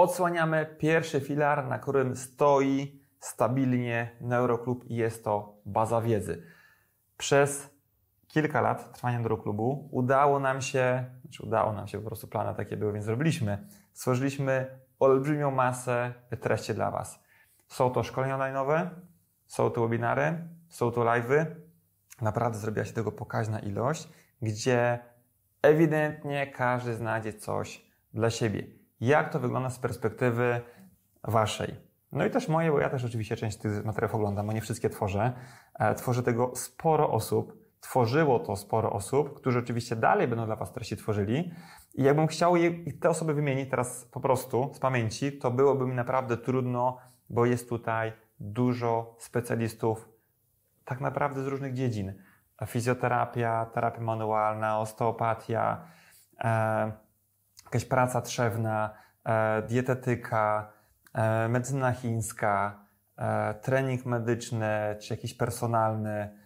Odsłaniamy pierwszy filar, na którym stoi stabilnie Neuroklub i jest to baza wiedzy. Przez kilka lat trwania Neuroklubu udało nam się, znaczy udało nam się, po prostu plany takie były, więc zrobiliśmy, stworzyliśmy olbrzymią masę treści dla Was. Są to szkolenia online'owe, są to webinary, są to live'y. Naprawdę zrobiła się tego pokaźna ilość, gdzie ewidentnie każdy znajdzie coś dla siebie jak to wygląda z perspektywy waszej. No i też moje, bo ja też oczywiście część tych materiałów oglądam, bo nie wszystkie tworzę. E, Tworzy tego sporo osób. Tworzyło to sporo osób, którzy oczywiście dalej będą dla Was treści tworzyli. I jakbym chciał je, te osoby wymienić teraz po prostu z pamięci, to byłoby mi naprawdę trudno, bo jest tutaj dużo specjalistów tak naprawdę z różnych dziedzin. Fizjoterapia, terapia manualna, osteopatia, e jakaś praca trzewna, e, dietetyka, e, medycyna chińska, e, trening medyczny czy jakiś personalny,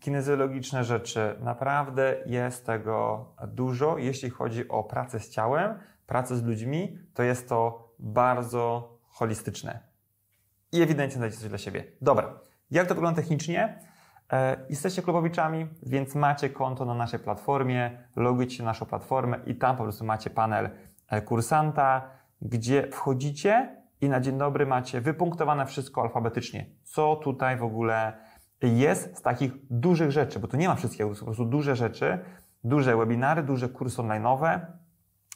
kinezjologiczne rzeczy. Naprawdę jest tego dużo. Jeśli chodzi o pracę z ciałem, pracę z ludźmi, to jest to bardzo holistyczne. I ewidentnie znajdziecie coś dla siebie. Dobra, jak to wygląda technicznie? E, jesteście klubowiczami, więc macie konto na naszej platformie, logujcie się na naszą platformę i tam po prostu macie panel e, kursanta, gdzie wchodzicie i na dzień dobry macie wypunktowane wszystko alfabetycznie. Co tutaj w ogóle jest z takich dużych rzeczy, bo tu nie ma wszystkiego, to są po prostu duże rzeczy, duże webinary, duże kursy online'owe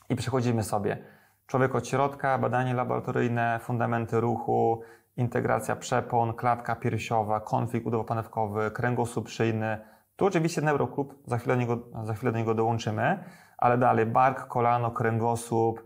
i przechodzimy sobie. Człowiek od środka, badanie laboratoryjne, fundamenty ruchu, integracja przepon, klatka piersiowa, konflikt udowopanewkowy, kręgosłup szyjny. Tu oczywiście neuroklub, za chwilę, niego, za chwilę do niego dołączymy, ale dalej bark, kolano, kręgosłup,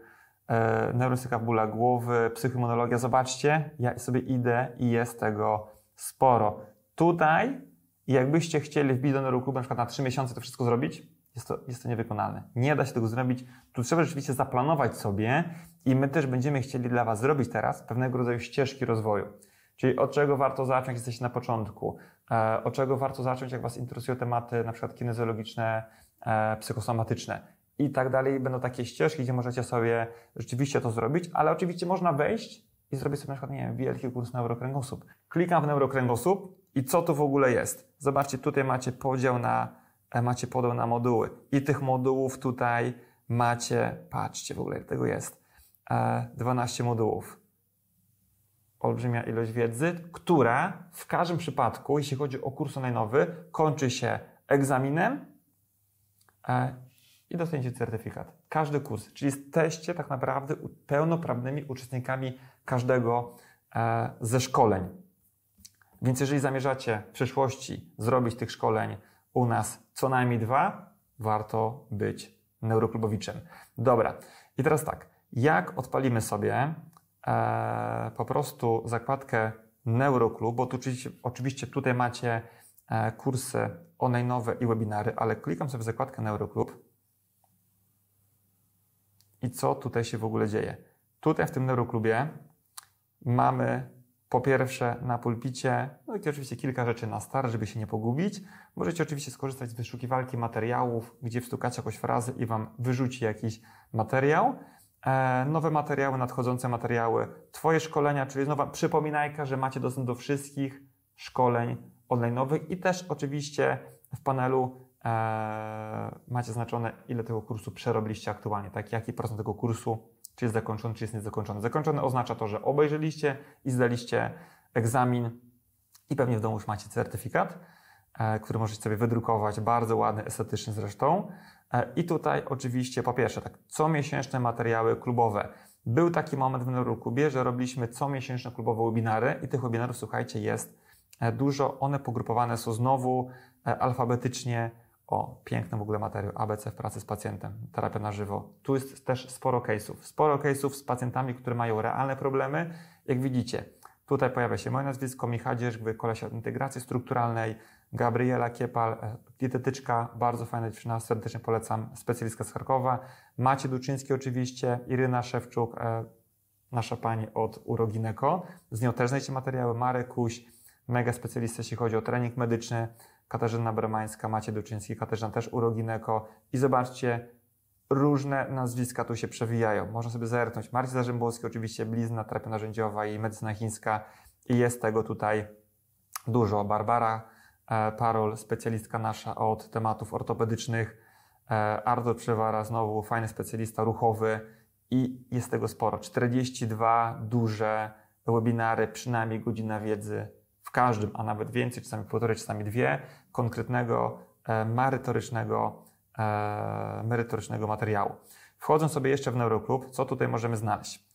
e, neurostyka bóla głowy, psychoimmunologia. Zobaczcie, ja sobie idę i jest tego sporo. Tutaj, jakbyście chcieli wbić do neuroklubu na przykład na 3 miesiące to wszystko zrobić, jest to, jest to niewykonalne. Nie da się tego zrobić. Tu trzeba rzeczywiście zaplanować sobie i my też będziemy chcieli dla Was zrobić teraz pewnego rodzaju ścieżki rozwoju. Czyli od czego warto zacząć, jak jesteście na początku, O e, od czego warto zacząć, jak Was interesują tematy na przykład kinezjologiczne, e, psychosomatyczne i tak dalej. Będą takie ścieżki, gdzie możecie sobie rzeczywiście to zrobić, ale oczywiście można wejść i zrobić sobie na przykład, nie wiem, wielki kurs neurokręgosłup. Klikam w neurokręgosłup i co to w ogóle jest? Zobaczcie, tutaj macie podział na E, macie podał na moduły. I tych modułów tutaj macie, patrzcie w ogóle, jak tego jest, 12 e, modułów. Olbrzymia ilość wiedzy, która w każdym przypadku, jeśli chodzi o kurs najnowy, kończy się egzaminem e, i dostaniecie certyfikat. Każdy kurs, czyli jesteście tak naprawdę pełnoprawnymi uczestnikami każdego ze szkoleń. Więc jeżeli zamierzacie w przyszłości zrobić tych szkoleń u nas co najmniej dwa, warto być neuroklubowiczem. Dobra, i teraz tak, jak odpalimy sobie e, po prostu zakładkę Neuroklub, bo tu oczywiście, oczywiście tutaj macie e, kursy online'owe i webinary, ale klikam sobie w zakładkę Neuroklub i co tutaj się w ogóle dzieje. Tutaj w tym Neuroklubie mamy po pierwsze na pulpicie, no i oczywiście kilka rzeczy na star, żeby się nie pogubić. Możecie oczywiście skorzystać z wyszukiwarki materiałów, gdzie wstukacie jakąś frazę i Wam wyrzuci jakiś materiał. E, nowe materiały, nadchodzące materiały, Twoje szkolenia, czyli znowu przypominajka, że macie dostęp do wszystkich szkoleń online'owych i też oczywiście w panelu e, macie zaznaczone, ile tego kursu przerobiliście aktualnie, tak, jaki procent tego kursu czy jest zakończony, czy jest niezakończony. Zakończony oznacza to, że obejrzeliście i zdaliście egzamin i pewnie w domu już macie certyfikat, e, który możecie sobie wydrukować, bardzo ładny, estetyczny zresztą. E, I tutaj oczywiście po pierwsze, tak, comiesięczne materiały klubowe. Był taki moment w Neuroklubie, że robiliśmy comiesięczne klubowe webinary i tych webinarów, słuchajcie, jest e, dużo. One pogrupowane są znowu alfabetycznie o piękny w ogóle materiał ABC w pracy z pacjentem, terapia na żywo. Tu jest też sporo case'ów. Sporo case'ów z pacjentami, które mają realne problemy. Jak widzicie, tutaj pojawia się moje nazwisko, Michał Dzierżby, koleś od integracji strukturalnej, Gabriela Kiepal, e, dietetyczka, bardzo fajna dziewczyna, serdecznie polecam, specjalistka z Charkowa, Macie Duczyński oczywiście, Iryna Szewczuk, e, nasza pani od Urogineko, z nią też znajdziecie materiały, Marek Kuś, mega specjalista, jeśli chodzi o trening medyczny, Katarzyna Bremańska, Macie Duczyński, Katarzyna też Urogineko i zobaczcie, różne nazwiska tu się przewijają. Można sobie zerknąć. Marcin Zarzymbuski, oczywiście blizna, terapia narzędziowa i medycyna chińska i jest tego tutaj dużo. Barbara e, Parol, specjalistka nasza od tematów ortopedycznych, e, Ardo Przywara, znowu fajny specjalista ruchowy i jest tego sporo. 42 duże webinary, przynajmniej godzina wiedzy w każdym, a nawet więcej, czasami półtorej, czasami dwie, konkretnego, e, merytorycznego, e, merytorycznego materiału. Wchodząc sobie jeszcze w neuroklub. co tutaj możemy znaleźć?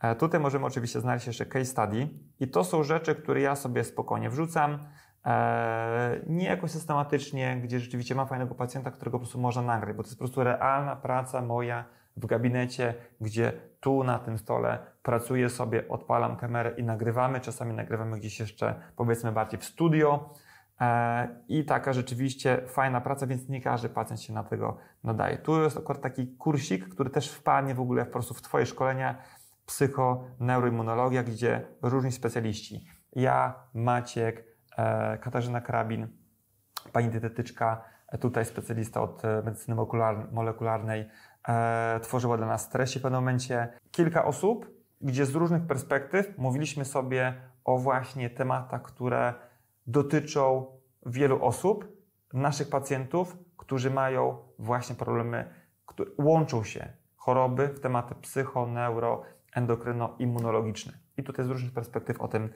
E, tutaj możemy oczywiście znaleźć jeszcze case study i to są rzeczy, które ja sobie spokojnie wrzucam, nie jakoś systematycznie, gdzie rzeczywiście mam fajnego pacjenta, którego po prostu można nagrać, bo to jest po prostu realna praca moja w gabinecie, gdzie tu na tym stole pracuję sobie, odpalam kamerę i nagrywamy. Czasami nagrywamy gdzieś jeszcze, powiedzmy, bardziej w studio. E, I taka rzeczywiście fajna praca, więc nie każdy pacjent się na tego nadaje. Tu jest akurat taki kursik, który też wpadnie w ogóle po prostu w Twoje szkolenia psychoneuroimmunologia, gdzie różni specjaliści. Ja, Maciek, e, Katarzyna Krabin, pani dietetyczka, tutaj specjalista od medycyny molekularnej, e, tworzyła dla nas treści w pewnym momencie. Kilka osób, gdzie z różnych perspektyw mówiliśmy sobie o właśnie tematach, które dotyczą wielu osób, naszych pacjentów, którzy mają właśnie problemy, które łączą się choroby w tematy psycho, neuro, endokryno-immunologiczne. I tutaj z różnych perspektyw o tym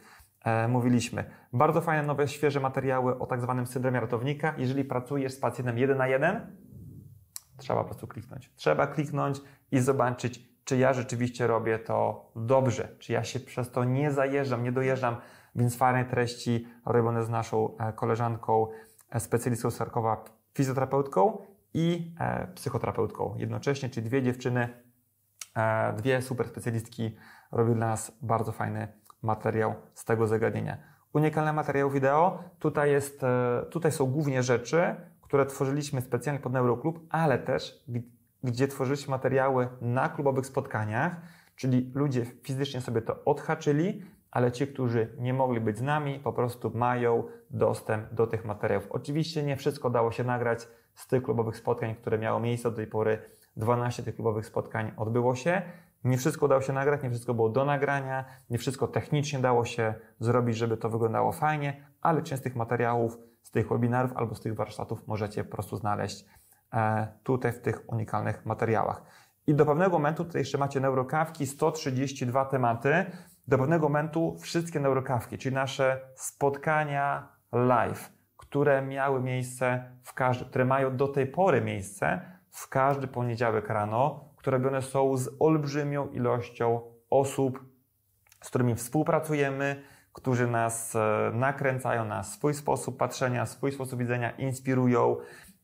e, mówiliśmy. Bardzo fajne, nowe, świeże materiały o tak zwanym syndromie ratownika. Jeżeli pracujesz z pacjentem jeden na jeden, trzeba po prostu kliknąć. Trzeba kliknąć i zobaczyć, czy ja rzeczywiście robię to dobrze, czy ja się przez to nie zajeżdżam, nie dojeżdżam, więc fajne treści robione z naszą e, koleżanką, e, specjalistką Sarkowa, fizjoterapeutką i e, psychoterapeutką jednocześnie, czyli dwie dziewczyny, dwie super specjalistki robią dla nas bardzo fajny materiał z tego zagadnienia. Unikalny materiał wideo, tutaj, jest, tutaj są głównie rzeczy, które tworzyliśmy specjalnie pod Neuroklub, ale też gdzie tworzyliśmy materiały na klubowych spotkaniach, czyli ludzie fizycznie sobie to odhaczyli, ale ci, którzy nie mogli być z nami, po prostu mają dostęp do tych materiałów. Oczywiście nie wszystko dało się nagrać z tych klubowych spotkań, które miało miejsce do tej pory. 12 tych klubowych spotkań odbyło się. Nie wszystko dało się nagrać, nie wszystko było do nagrania, nie wszystko technicznie dało się zrobić, żeby to wyglądało fajnie, ale część z tych materiałów z tych webinarów albo z tych warsztatów możecie po prostu znaleźć e, tutaj w tych unikalnych materiałach. I do pewnego momentu, tutaj jeszcze macie neurokawki, 132 tematy, do pewnego momentu wszystkie neurokawki, czyli nasze spotkania live, które miały miejsce w każdy, które mają do tej pory miejsce w każdy poniedziałek rano, które robione są z olbrzymią ilością osób, z którymi współpracujemy, którzy nas e, nakręcają na swój sposób patrzenia, swój sposób widzenia, inspirują,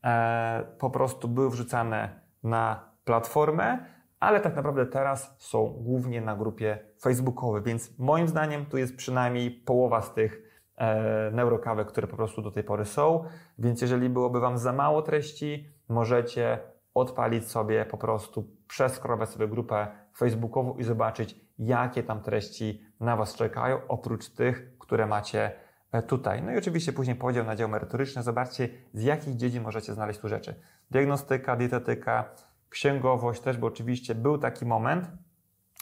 e, po prostu były wrzucane na platformę, ale tak naprawdę teraz są głównie na grupie facebookowej, więc moim zdaniem tu jest przynajmniej połowa z tych e, neurokawek, które po prostu do tej pory są, więc jeżeli byłoby Wam za mało treści, możecie odpalić sobie po prostu, przeskrobać sobie grupę facebookową i zobaczyć, jakie tam treści na Was czekają, oprócz tych, które macie e, tutaj. No i oczywiście później podział na dział merytoryczny. Zobaczcie, z jakich dziedzin możecie znaleźć tu rzeczy. Diagnostyka, dietetyka, księgowość też, bo oczywiście był taki moment,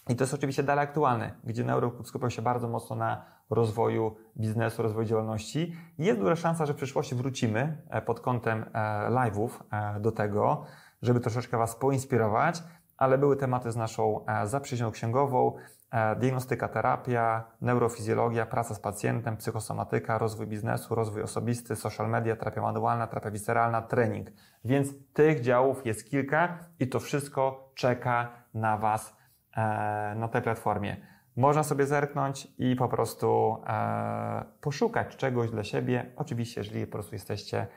i to jest oczywiście dalej aktualne, gdzie Neurokub skupiał się bardzo mocno na rozwoju biznesu, rozwoju działalności. Jest duża szansa, że w przyszłości wrócimy e, pod kątem e, live'ów do tego, żeby troszeczkę Was poinspirować, ale były tematy z naszą e, zaprzyjaźnią księgową, e, diagnostyka, terapia, neurofizjologia, praca z pacjentem, psychosomatyka, rozwój biznesu, rozwój osobisty, social media, terapia manualna, terapia wiseralna, trening. Więc tych działów jest kilka i to wszystko czeka na Was e, na tej platformie. Można sobie zerknąć i po prostu poszukać czegoś dla siebie. Oczywiście, jeżeli po prostu jesteście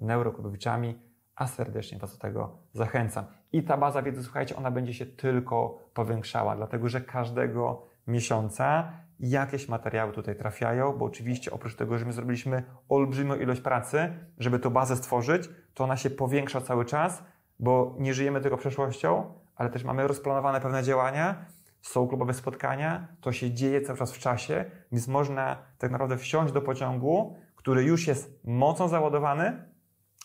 neurokubowiczami, a serdecznie Was do tego zachęcam. I ta baza wiedzy, słuchajcie, ona będzie się tylko powiększała, dlatego że każdego miesiąca jakieś materiały tutaj trafiają, bo oczywiście oprócz tego, że my zrobiliśmy olbrzymią ilość pracy, żeby tą bazę stworzyć, to ona się powiększa cały czas, bo nie żyjemy tylko przeszłością, ale też mamy rozplanowane pewne działania, są klubowe spotkania, to się dzieje cały czas w czasie, więc można tak naprawdę wsiąść do pociągu, który już jest mocno załadowany,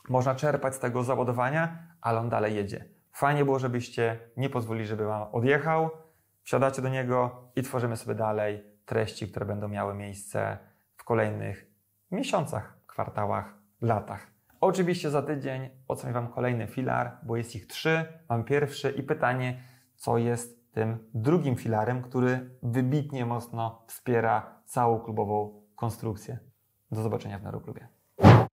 można czerpać z tego załadowania, ale on dalej jedzie. Fajnie było, żebyście nie pozwolili, żeby Wam odjechał. Wsiadacie do niego i tworzymy sobie dalej treści, które będą miały miejsce w kolejnych miesiącach, kwartałach, latach. Oczywiście za tydzień ocenię Wam kolejny filar, bo jest ich trzy. Mam pierwszy i pytanie, co jest tym drugim filarem, który wybitnie mocno wspiera całą klubową konstrukcję. Do zobaczenia w Naroklubie.